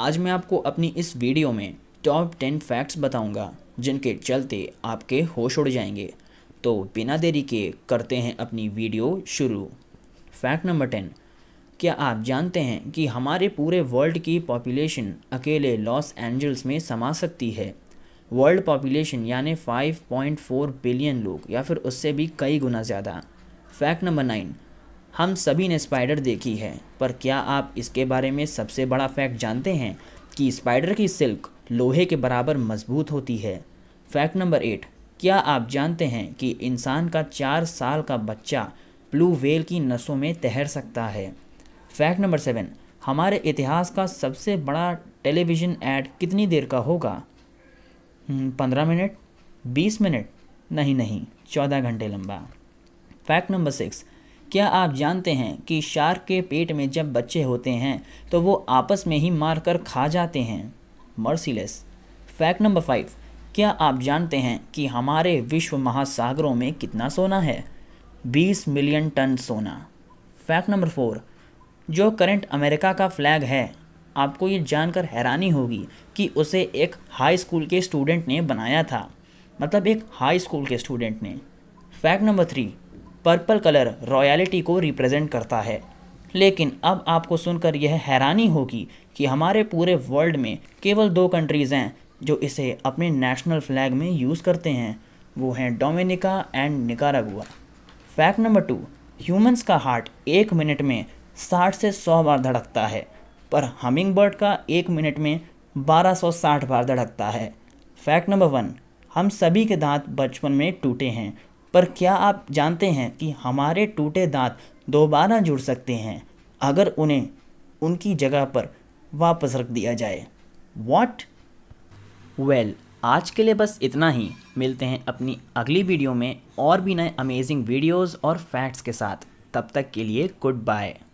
आज मैं आपको अपनी इस वीडियो में टॉप टेन फैक्ट्स बताऊंगा जिनके चलते आपके होश उड़ जाएंगे तो बिना देरी के करते हैं अपनी वीडियो शुरू फैक्ट नंबर टेन क्या आप जानते हैं कि हमारे पूरे वर्ल्ड की पॉपुलेशन अकेले लॉस एंजल्स में समा सकती है वर्ल्ड पॉपुलेशन यानी 5.4 बिलियन लोग या फिर उससे भी कई गुना ज़्यादा फैक्ट नंबर नाइन हम सभी ने स्पाइडर देखी है पर क्या आप इसके बारे में सबसे बड़ा फैक्ट जानते हैं कि स्पाइडर की सिल्क लोहे के बराबर मजबूत होती है फैक्ट नंबर एट क्या आप जानते हैं कि इंसान का चार साल का बच्चा ब्लू वेल की नसों में तैर सकता है फैक्ट नंबर सेवन हमारे इतिहास का सबसे बड़ा टेलीविज़न ऐड कितनी देर का होगा हम्म, पंद्रह मिनट बीस मिनट नहीं नहीं चौदह घंटे लंबा फैक्ट नंबर सिक्स क्या आप जानते हैं कि शार्क के पेट में जब बच्चे होते हैं तो वो आपस में ही मार कर खा जाते हैं मर्सीलेस फैक्ट नंबर फाइव क्या आप जानते हैं कि हमारे विश्व महासागरों में कितना सोना है 20 मिलियन टन सोना फैक्ट नंबर फोर जो करंट अमेरिका का फ्लैग है आपको ये जानकर हैरानी होगी कि उसे एक हाई स्कूल के स्टूडेंट ने बनाया था मतलब एक हाई स्कूल के स्टूडेंट ने fact number three purple colour royalty को रिप्रेजेंट करता है लेकिन अब आपको सुनकर यह हैरानी होगी कि हमारे पूरे वर्ल्ड में केवल दो कंट्रीज़ हैं जो इसे अपने नेशनल फ्लैग में यूज़ करते हैं वो हैं Dominica and Nicaragua fact number two humans का हार्ट एक मिनट में साठ से सौ बार धड़कता है पर हमिंग बर्ड का एक मिनट में 1260 बार धड़कता है फैक्ट नंबर वन हम सभी के दांत बचपन में टूटे हैं पर क्या आप जानते हैं कि हमारे टूटे दांत दोबारा जुड़ सकते हैं अगर उन्हें उनकी जगह पर वापस रख दिया जाए वॉट वेल well, आज के लिए बस इतना ही मिलते हैं अपनी अगली वीडियो में और भी नए अमेजिंग वीडियोस और फैक्ट्स के साथ तब तक के लिए गुड बाय